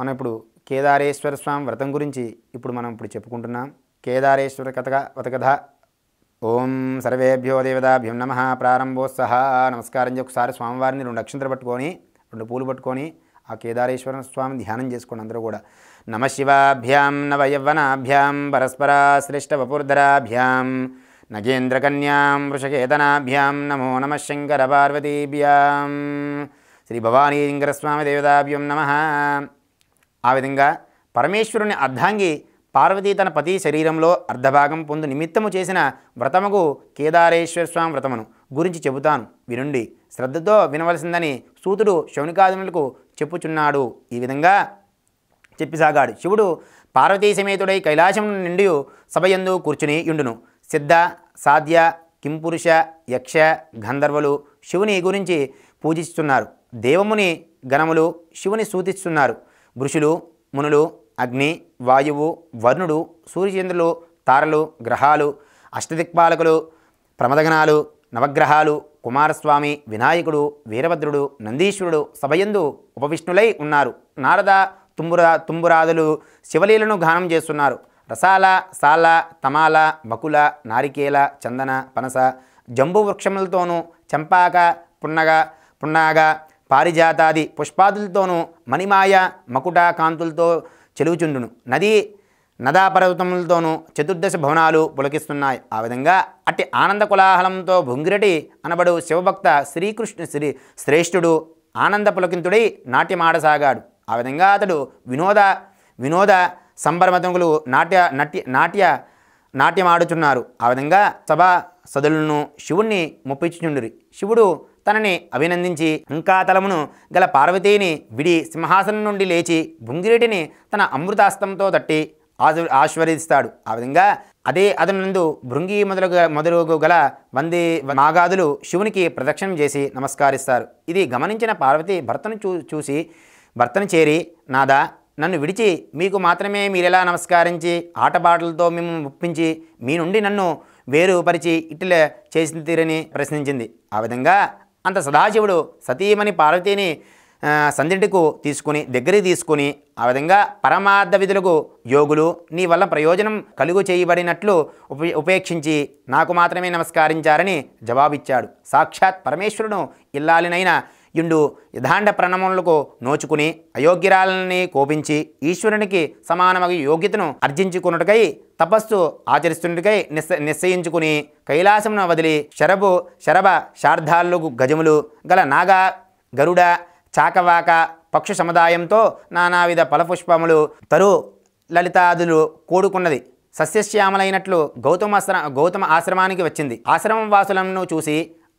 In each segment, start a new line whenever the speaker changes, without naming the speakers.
మనం ఇప్పుడు కేదారేశ్వర స్వామి వ్రతం గురించి ఇప్పుడు మనం ఇప్పుడు చెప్పుకుంటున్నాం కేదారేశ్వర కథగా వ్రతకథ ఓం సర్వేభ్యో దేవదాభ్యం నమ ప్రారంభోత్సహ నమస్కారం చెప్పి ఒకసారి స్వామివారిని రెండు అక్షంతలు పట్టుకొని రెండు పూలు పట్టుకొని ఆ కేదారేశ్వర స్వామి ధ్యానం చేసుకోండి అందరూ కూడా నమ శివాభ్యాం నవయవ్వనాభ్యాం శ్రేష్ట వపుర్ధరాభ్యాం నగేంద్రకన్యాం వృషకేతనాభ్యాం నమో నమ శంకర పార్వతీభ్యాం శ్రీ భవానీంకరస్వామి దేవతాభ్యం నమ ఆ విధంగా పరమేశ్వరుని అర్ధాంగి పార్వతీ తన పతి శరీరంలో అర్ధభాగం పొందు నిమిత్తము చేసిన వ్రతముకు కేదారేశ్వర స్వామి వ్రతమును గురించి చెబుతాను వినుండి శ్రద్ధతో వినవలసిందని సూతుడు శౌనికాదునులకు చెప్పుచున్నాడు ఈ విధంగా చెప్పిసాగాడు శివుడు పార్వతీ సమేతుడై కైలాసం నిండి సభయందు కూర్చుని యుండును సిద్ధ సాధ్య కింపురుష యక్ష గంధర్వులు శివుని గురించి పూజిస్తున్నారు దేవముని గణములు శివుని సూచిస్తున్నారు ఋషులు మునులు అగ్ని వాయువు వరుణుడు సూర్యచంద్రులు తారలు గ్రహాలు అష్టదిక్పాలకులు ప్రమదగణాలు నవగ్రహాలు కుమారస్వామి వినాయకుడు వీరభద్రుడు నందీశ్వరుడు సభయందు ఉపవిష్ణులై ఉన్నారు నారద తుంబురా తుంబురాదులు శివలీలను గానం చేస్తున్నారు రసాల సాల తమాల బకుల నారికేల చందన పనస జంబు వృక్షములతోనూ చంపాక పున్నగ పున్నాగా పారిజాతాది పుష్పాదులతోనూ మణిమాయ మకుట కాంతులతో చెలువుచుండును నది నదాపర్వతములతోనూ చతుర్దశ భవనాలు పులకిస్తున్నాయి ఆ విధంగా అట్టి ఆనంద కులాహలంతో భుంగిరటి అనబడు శివభక్త శ్రీకృష్ణ శ్రీ శ్రేష్ఠుడు ఆనంద పులకింతుడై నాట్యమాడసాగాడు ఆ విధంగా అతడు వినోద వినోద సంబరమతములు నాట్య నట్య నాట్య నాట్యమాడుచున్నారు ఆ విధంగా సభా సదులను శివుణ్ణి ముప్పించుచుండ్రి శివుడు తనని అభినందించి అంకాతలమును తలమును గల పార్వతీని విడి సింహాసనం నుండి లేచి భృంగిరెటిని తన అమృతాస్తంతో తట్టి ఆశ ఆశీర్వదిస్తాడు ఆ విధంగా అదే అదనందు భృంగి మొదలు మొదలుగు గల వందే నాగాదులు శివునికి ప్రదక్షిణం చేసి నమస్కరిస్తారు ఇది గమనించిన పార్వతి భర్తను చూ చూసి భర్తను చేరి నాదా నన్ను విడిచి మీకు మాత్రమే మీరెలా నమస్కరించి ఆటపాటలతో మేము ఒప్పించి మీ నుండి నన్ను వేరుపరిచి ఇట్లే చేసిన తీరని ప్రశ్నించింది ఆ విధంగా అంత సదాశివుడు సతీమణి పార్వతిని సందింటికు తీసుకుని దగ్గరికి తీసుకుని ఆ విధంగా పరమార్థ విధులకు యోగులు నీ వల్ల ప్రయోజనం కలుగు చేయబడినట్లు ఉపేక్షించి నాకు మాత్రమే నమస్కరించారని జవాబిచ్చాడు సాక్షాత్ పరమేశ్వరుడు ఇల్లాలినైన ఇండు యథాండ ప్రణములకు నోచుకుని అయోగ్యరాలని కోపించి ఈశ్వరునికి సమానమగు యోగ్యతను అర్జించుకున్నట్టుకై తపస్సు ఆచరిస్తున్నట్టుకై నిశ్చ నిశ్చయించుకుని కైలాసమును వదిలి శరభు శరభ శార్ధాలకు గజములు గల నాగ గరుడ చాకవాక పక్షు సముదాయంతో నానావిధ ఫలపుష్పములు తరు లలితాదులు కూడుకున్నది సస్యశ్యామలైనట్లు గౌతమ గౌతమ ఆశ్రమానికి వచ్చింది ఆశ్రమం వాసులను చూసి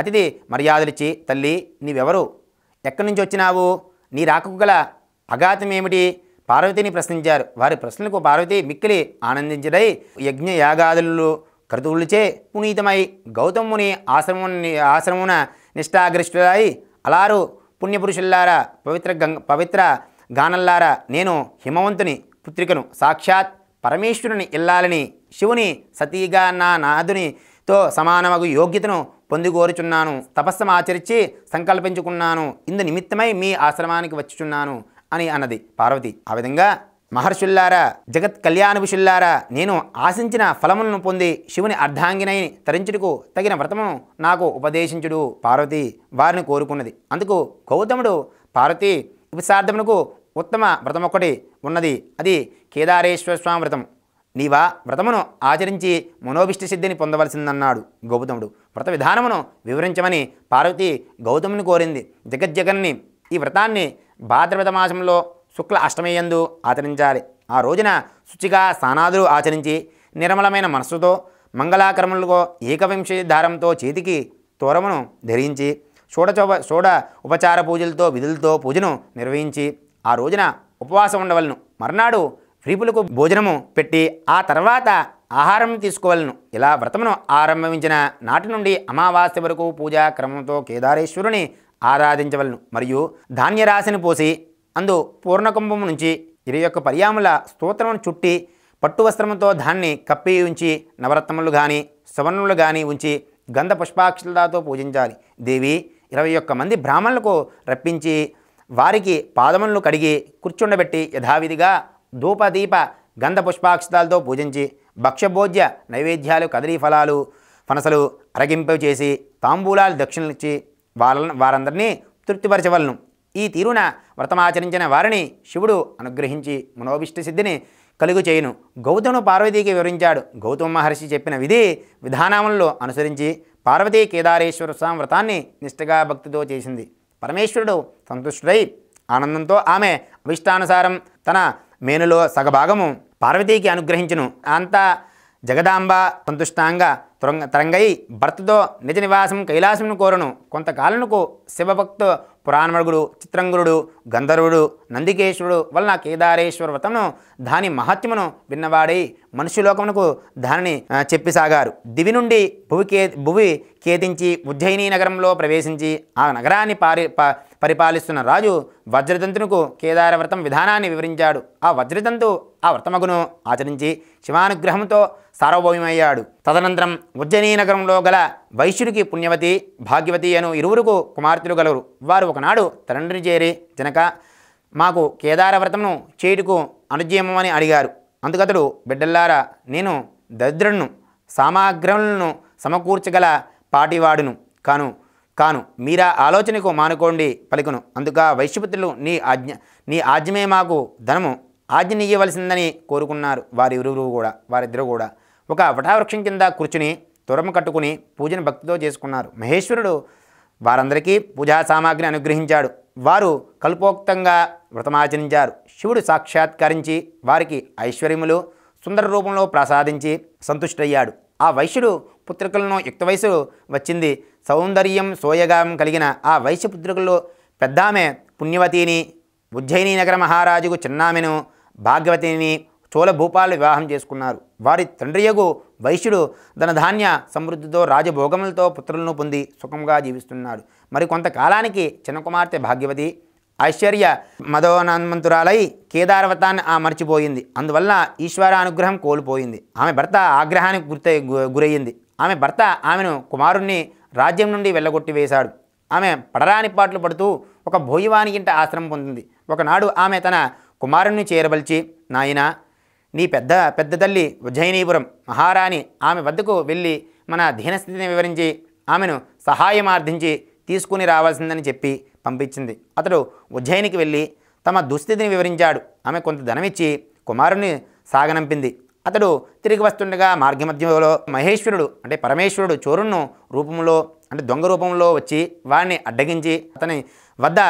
అతిథి మర్యాదలిచ్చి తల్లి నీవెవరు ఎక్కడి నుంచి వచ్చినావు నీ రాకకు గల అఘాతమేమిటి పార్వతిని ప్రశ్నించారు వారి ప్రశ్నలకు పార్వతి మిక్కిలి ఆనందించడై యజ్ఞ యాగాదులు క్రతువులచే పునీతమై గౌతముని ఆశ్రమం ఆశ్రమున నిష్ఠాగ్రస్తులై అలారు పుణ్యపురుషుల్లారా పవిత్ర గంగ పవిత్ర గానల్లారా నేను హిమవంతుని పుత్రికను సాక్షాత్ పరమేశ్వరుని ఇల్లాలని శివుని సతీగా నా నాదునితో సమానమగు యోగ్యతను పొందిగోరుచున్నాను ఆచరించి సంకల్పించుకున్నాను ఇందు నిమిత్తమై మీ ఆశ్రమానికి వచ్చుచున్నాను అని అన్నది పార్వతి ఆ విధంగా మహర్షుల్లారా జగత్ కళ్యాణ విషుల్లారా నేను ఆశించిన ఫలములను పొంది శివుని అర్ధాంగినై తరించుటకు తగిన వ్రతమును నాకు ఉపదేశించుడు పార్వతి వారిని కోరుకున్నది అందుకు గౌతముడు పార్వతి ఉపసార్థమునకు ఉత్తమ వ్రతమొక్కటి ఉన్నది అది కేదారేశ్వర స్వామి వ్రతం నీవా వ్రతమును ఆచరించి మనోభిష్ట సిద్ధిని పొందవలసిందన్నాడు గౌతముడు వ్రత విధానమును వివరించమని పార్వతి గౌతముని కోరింది జగజ్జగన్ని ఈ వ్రతాన్ని భాద్రపద మాసంలో శుక్ల అష్టమయందు ఆచరించాలి ఆ రోజున శుచిగా స్నానాదులు ఆచరించి నిర్మలమైన మనస్సుతో మంగళాకర్మలతో ఏకవింశ దారంతో చేతికి తోరమును ధరించి షోడచోప షోడ ఉపచార పూజలతో విధులతో పూజను నిర్వహించి ఆ రోజున ఉపవాసం ఉండవలను మర్నాడు ప్రీపులకు భోజనము పెట్టి ఆ తర్వాత ఆహారం తీసుకోవాలను ఇలా వ్రతమును ఆరంభించిన నాటి నుండి అమావాస్య వరకు పూజా క్రమంతో కేదారేశ్వరుని ఆరాధించవలను మరియు ధాన్యరాశిని పోసి అందు పూర్ణకుంభం నుంచి ఇరవై యొక్క పర్యాముల స్తోత్రమును చుట్టి పట్టు వస్త్రముతో దాన్ని కప్పి ఉంచి నవరత్నములు కానీ సవర్ణులు కానీ ఉంచి గంధ పుష్పాక్షలతో పూజించాలి దేవి ఇరవై ఒక్క మంది బ్రాహ్మణులకు రప్పించి వారికి పాదములను కడిగి కూర్చుండబెట్టి యథావిధిగా ధూపదీప గంధ పుష్పాక్షతాలతో పూజించి భక్ష్యభోజ్య నైవేద్యాలు కదిరీ ఫలాలు ఫనసలు అరగింపు చేసి తాంబూలాలు దక్షిణలిచ్చి వాళ్ళ వారందరినీ తృప్తిపరచవలను ఈ తీరున వ్రతమాచరించిన వారిని శివుడు అనుగ్రహించి మనోభిష్ట సిద్ధిని కలుగు చేయును గౌతమును పార్వతీకి వివరించాడు గౌతమ మహర్షి చెప్పిన విధి విధానములను అనుసరించి పార్వతీ కేదారేశ్వర స్వామి వ్రతాన్ని నిష్ఠగా భక్తితో చేసింది పరమేశ్వరుడు సంతుష్టుడై ఆనందంతో ఆమె అభిష్టానుసారం తన మేనులో సగభాగము పార్వతీకి అనుగ్రహించును అంతా జగదాంబ సంతుష్టాంగా తురంగ తరంగై భర్తతో నిజ నివాసం కైలాసమును కోరను కొంతకాలముకు శివభక్తు పురాణమడుగుడు చిత్రంగురుడు గంధర్వుడు నందికేశ్వరుడు వలన కేదారేశ్వర వ్రతమును దాని మహత్యమును విన్నవాడై మనుష్యలోకమునకు దానిని చెప్పిసాగారు దివి నుండి భువి కే భువి కేదించి ఉజ్జయిని నగరంలో ప్రవేశించి ఆ నగరాన్ని పారి పరిపాలిస్తున్న రాజు వజ్రతంతునకు కేదారవ్రతం విధానాన్ని వివరించాడు ఆ వజ్రతంతు ఆ వ్రతమగును ఆచరించి శివానుగ్రహంతో సార్వభౌమయ్యాడు తదనంతరం ఉజ్జయనీ నగరంలో గల వైశ్యుడికి పుణ్యవతి భాగ్యవతి అను ఇరువురుకు కుమార్తెలు గలరు వారు ఒకనాడు తండ్రిని చేరి జనక మాకు కేదారవ్రతమును చేయుటకు అనుజీయమని అడిగారు అందుకతడు బిడ్డల్లారా నేను దరిద్రులను సామాగ్రములను సమకూర్చగల పాటివాడును కాను కాను మీరా ఆలోచనకు మానుకోండి పలుకును అందుక వైశ్యపుత్రులు నీ ఆజ్ఞ నీ ఆజ్ఞమే మాకు ధనము ఆజ్ఞ కోరుకున్నారు కోరుకున్నారు ఇరువురు కూడా వారిద్దరు కూడా ఒక వటావృక్షం కింద కూర్చుని తురమ కట్టుకుని పూజను భక్తితో చేసుకున్నారు మహేశ్వరుడు వారందరికీ పూజా సామాగ్రిని అనుగ్రహించాడు వారు కల్పోక్తంగా వ్రతమాచరించారు శివుడు సాక్షాత్కరించి వారికి ఐశ్వర్యములు సుందర రూపంలో ప్రసాదించి సంతుష్టయ్యాడు ఆ వైశ్యుడు పుత్రికలను యుక్త వయసు వచ్చింది సౌందర్యం సోయగాం కలిగిన ఆ వైశ్యపుత్రికల్లో ఆమె పుణ్యవతిని ఉజ్జయిని నగర మహారాజుకు చిన్నామెను భాగ్యవతిని చోళభూపాలు వివాహం చేసుకున్నారు వారి తండ్రియగు వైశ్యుడు ధనధాన్య సమృద్ధితో రాజభోగములతో పుత్రులను పొంది సుఖంగా జీవిస్తున్నాడు మరి కొంతకాలానికి చిన్న కుమార్తె భాగ్యవతి ఐశ్వర్య మదోన్మంతురాలై కేదారవతాన్ని ఆ మర్చిపోయింది అందువల్ల ఈశ్వర అనుగ్రహం కోల్పోయింది ఆమె భర్త ఆగ్రహానికి గుర్త గురయ్యింది ఆమె భర్త ఆమెను కుమారుణ్ణి రాజ్యం నుండి వెళ్ళగొట్టి వేశాడు ఆమె పడరాని పాటలు పడుతూ ఒక భోయివానికింట ఆశ్రమం పొందింది ఒకనాడు ఆమె తన కుమారుణ్ణి చేరబలిచి నాయన నీ పెద్ద పెద్ద తల్లి ఉజ్జయినీపురం మహారాణి ఆమె వద్దకు వెళ్ళి మన దీనస్థితిని వివరించి ఆమెను సహాయం ఆర్థించి తీసుకుని రావాల్సిందని చెప్పి పంపించింది అతడు ఉజ్జయినికి వెళ్ళి తమ దుస్థితిని వివరించాడు ఆమె కొంత ధనమిచ్చి కుమారుణ్ణి సాగనంపింది అతడు తిరిగి వస్తుండగా మార్గమధ్యంలో మహేశ్వరుడు అంటే పరమేశ్వరుడు చోరుణ్ణు రూపంలో అంటే దొంగ రూపంలో వచ్చి వాడిని అడ్డగించి అతని వద్ద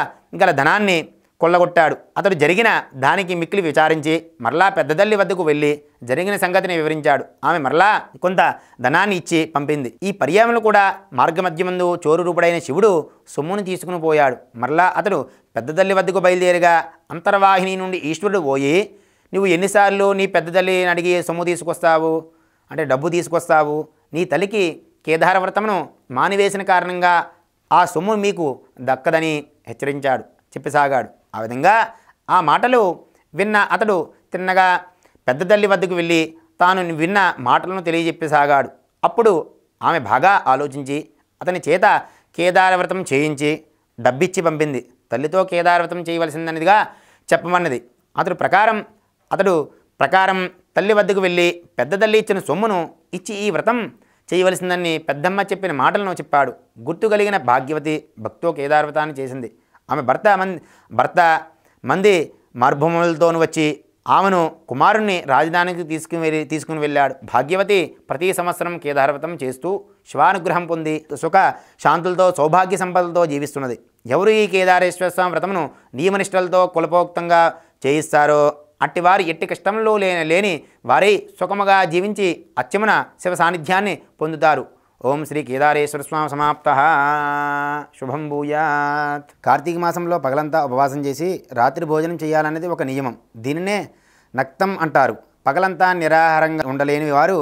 గల ధనాన్ని కొల్లగొట్టాడు అతడు జరిగిన దానికి మిక్కిలి విచారించి మరలా పెద్దదల్లి వద్దకు వెళ్ళి జరిగిన సంగతిని వివరించాడు ఆమె మరలా కొంత ధనాన్ని ఇచ్చి పంపింది ఈ పర్యాములు కూడా మార్గమధ్యమందు చోరు రూపుడైన శివుడు సొమ్మును తీసుకుని పోయాడు మరలా అతడు పెద్దదల్లి వద్దకు బయలుదేరిగా అంతర్వాహిని నుండి ఈశ్వరుడు పోయి నువ్వు ఎన్నిసార్లు నీ పెద్ద తల్లిని అడిగి సొమ్ము తీసుకొస్తావు అంటే డబ్బు తీసుకొస్తావు నీ తల్లికి కేదార వ్రతమును మానివేసిన కారణంగా ఆ సొమ్ము మీకు దక్కదని హెచ్చరించాడు చెప్పిసాగాడు ఆ విధంగా ఆ మాటలు విన్న అతడు తిన్నగా పెద్ద తల్లి వద్దకు వెళ్ళి తాను విన్న మాటలను తెలియజెప్పసాగాడు అప్పుడు ఆమె బాగా ఆలోచించి అతని చేత కేదారవ్రతం చేయించి డబ్బిచ్చి పంపింది తల్లితో కేదారవ్రతం చేయవలసిందనేదిగా చెప్పమన్నది అతడు ప్రకారం అతడు ప్రకారం తల్లి వద్దకు వెళ్ళి పెద్ద తల్లి ఇచ్చిన సొమ్మును ఇచ్చి ఈ వ్రతం చేయవలసిందని పెద్దమ్మ చెప్పిన మాటలను చెప్పాడు గుర్తు కలిగిన భాగ్యవతి భక్తో కేదార్వతాన్ని చేసింది ఆమె భర్త మంది భర్త మంది మరుభూములతోను వచ్చి ఆమెను కుమారుణ్ణి రాజధానికి తీసుకుని వెళ్ళి తీసుకుని వెళ్ళాడు భాగ్యవతి ప్రతి సంవత్సరం కేదార్వతం చేస్తూ శివానుగ్రహం పొంది సుఖ శాంతులతో సౌభాగ్య సంపదలతో జీవిస్తున్నది ఎవరు ఈ కేదారేశ్వర స్వామి వ్రతమును నియమనిష్టలతో కులపోక్తంగా చేయిస్తారో అట్టివారు ఎట్టి కష్టంలో లేని లేని వారే సుఖముగా జీవించి అత్యమున శివ సాన్నిధ్యాన్ని పొందుతారు ఓం శ్రీ కేదారేశ్వర స్వామి సమాప్త శుభం భూయాత్ కార్తీక మాసంలో పగలంతా ఉపవాసం చేసి రాత్రి భోజనం చేయాలనేది ఒక నియమం దీనినే నక్తం అంటారు పగలంతా నిరాహారంగా ఉండలేని వారు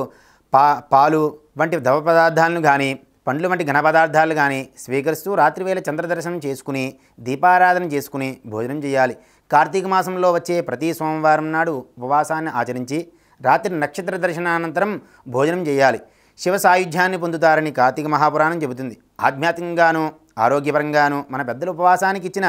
పా పాలు వంటి ద్రవ పదార్థాలను కానీ పండ్లు వంటి ఘన పదార్థాలు కానీ స్వీకరిస్తూ రాత్రివేళ చంద్రదర్శనం చేసుకుని దీపారాధన చేసుకుని భోజనం చేయాలి కార్తీక మాసంలో వచ్చే ప్రతి సోమవారం నాడు ఉపవాసాన్ని ఆచరించి రాత్రి నక్షత్ర దర్శనానంతరం భోజనం చేయాలి శివ సాయుధ్యాన్ని పొందుతారని కార్తీక మహాపురాణం చెబుతుంది ఆధ్యాత్మికంగాను ఆరోగ్యపరంగాను మన పెద్దల ఉపవాసానికి ఇచ్చిన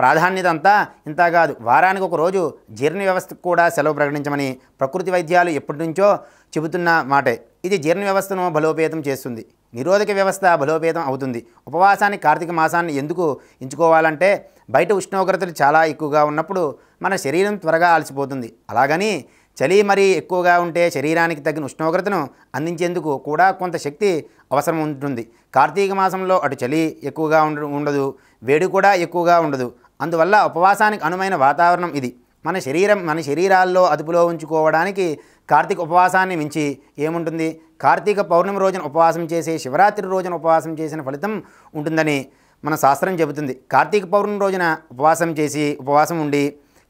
ప్రాధాన్యత అంతా ఇంత కాదు వారానికి ఒక రోజు జీర్ణ వ్యవస్థకు కూడా సెలవు ప్రకటించమని ప్రకృతి వైద్యాలు ఎప్పటి నుంచో చెబుతున్న మాటే ఇది జీర్ణ వ్యవస్థను బలోపేతం చేస్తుంది నిరోధక వ్యవస్థ బలోపేతం అవుతుంది ఉపవాసాన్ని కార్తీక మాసాన్ని ఎందుకు ఎంచుకోవాలంటే బయట ఉష్ణోగ్రతలు చాలా ఎక్కువగా ఉన్నప్పుడు మన శరీరం త్వరగా అలసిపోతుంది అలాగని చలి మరీ ఎక్కువగా ఉంటే శరీరానికి తగిన ఉష్ణోగ్రతను అందించేందుకు కూడా కొంత శక్తి అవసరం ఉంటుంది కార్తీక మాసంలో అటు చలి ఎక్కువగా ఉండదు వేడి కూడా ఎక్కువగా ఉండదు అందువల్ల ఉపవాసానికి అనుమైన వాతావరణం ఇది మన శరీరం మన శరీరాల్లో అదుపులో ఉంచుకోవడానికి కార్తీక ఉపవాసాన్ని మించి ఏముంటుంది కార్తీక పౌర్ణమి రోజున ఉపవాసం చేసే శివరాత్రి రోజున ఉపవాసం చేసిన ఫలితం ఉంటుందని మన శాస్త్రం చెబుతుంది కార్తీక పౌర్ణమి రోజున ఉపవాసం చేసి ఉపవాసం ఉండి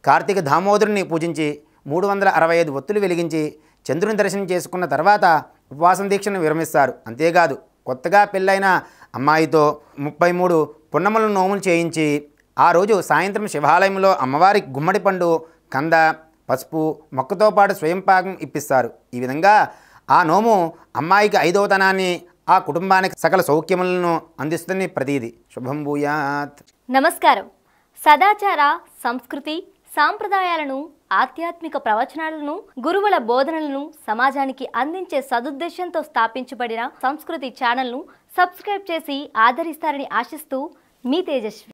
కార్తీక దామోదరుని పూజించి మూడు వందల అరవై ఐదు ఒత్తులు వెలిగించి చంద్రుని దర్శనం చేసుకున్న తర్వాత ఉపవాసం దీక్షను విరమిస్తారు అంతేకాదు కొత్తగా పెళ్ళైన అమ్మాయితో ముప్పై మూడు పున్నములను నోములు చేయించి ఆ రోజు సాయంత్రం శివాలయంలో అమ్మవారి గుమ్మడి పండు కంద పసుపు మొక్కతో పాటు స్వయం పాకం ఇప్పిస్తారు ఈ విధంగా ఆ నోము అమ్మాయికి ఐదవతనాన్ని ఆ కుటుంబానికి సకల సౌఖ్యములను అందిస్తుంది ప్రతీది శుభం భూయాత్ నమస్కారం సదాచార సంస్కృతి సాంప్రదాయాలను ఆధ్యాత్మిక ప్రవచనాలను గురువుల బోధనలను సమాజానికి అందించే సదుద్దేశంతో స్థాపించబడిన సంస్కృతి ఛానల్ను సబ్స్క్రైబ్ చేసి ఆదరిస్తారని ఆశిస్తూ మీ తేజస్వి